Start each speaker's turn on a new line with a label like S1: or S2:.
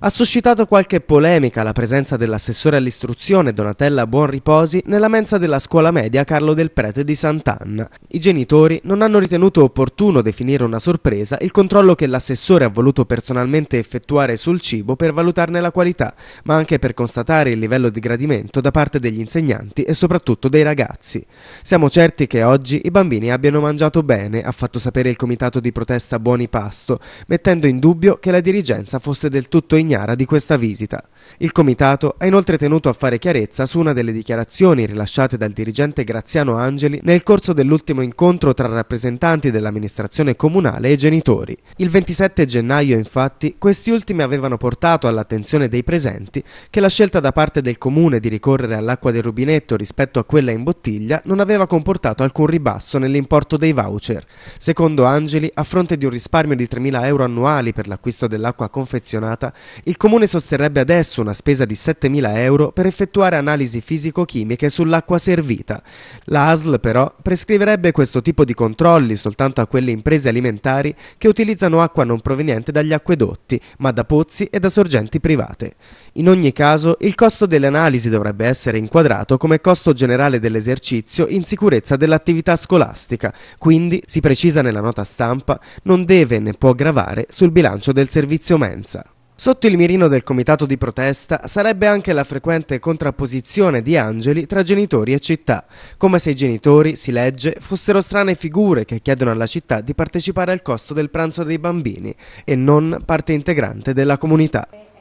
S1: Ha suscitato qualche polemica la presenza dell'assessore all'istruzione Donatella Buonriposi nella mensa della scuola media Carlo del Prete di Sant'Anna. I genitori non hanno ritenuto opportuno definire una sorpresa il controllo che l'assessore ha voluto personalmente effettuare sul cibo per valutarne la qualità, ma anche per constatare il livello di gradimento da parte degli insegnanti e soprattutto dei ragazzi. Siamo certi che oggi i bambini abbiano mangiato bene, ha fatto sapere il comitato di protesta Buoni Pasto, mettendo in dubbio che la dirigenza fosse del tutto in ignara di questa visita. Il comitato ha inoltre tenuto a fare chiarezza su una delle dichiarazioni rilasciate dal dirigente Graziano Angeli nel corso dell'ultimo incontro tra rappresentanti dell'amministrazione comunale e genitori. Il 27 gennaio infatti questi ultimi avevano portato all'attenzione dei presenti che la scelta da parte del comune di ricorrere all'acqua del rubinetto rispetto a quella in bottiglia non aveva comportato alcun ribasso nell'importo dei voucher. Secondo Angeli, a fronte di un risparmio di 3.000 euro annuali per l'acquisto dell'acqua confezionata, il comune sosterrebbe adesso una spesa di 7.000 euro per effettuare analisi fisico-chimiche sull'acqua servita. L'ASL però prescriverebbe questo tipo di controlli soltanto a quelle imprese alimentari che utilizzano acqua non proveniente dagli acquedotti, ma da pozzi e da sorgenti private. In ogni caso, il costo delle analisi dovrebbe essere inquadrato come costo generale dell'esercizio in sicurezza dell'attività scolastica, quindi, si precisa nella nota stampa, non deve né può gravare sul bilancio del servizio mensa. Sotto il mirino del comitato di protesta sarebbe anche la frequente contrapposizione di angeli tra genitori e città, come se i genitori, si legge, fossero strane figure che chiedono alla città di partecipare al costo del pranzo dei bambini e non parte integrante della comunità.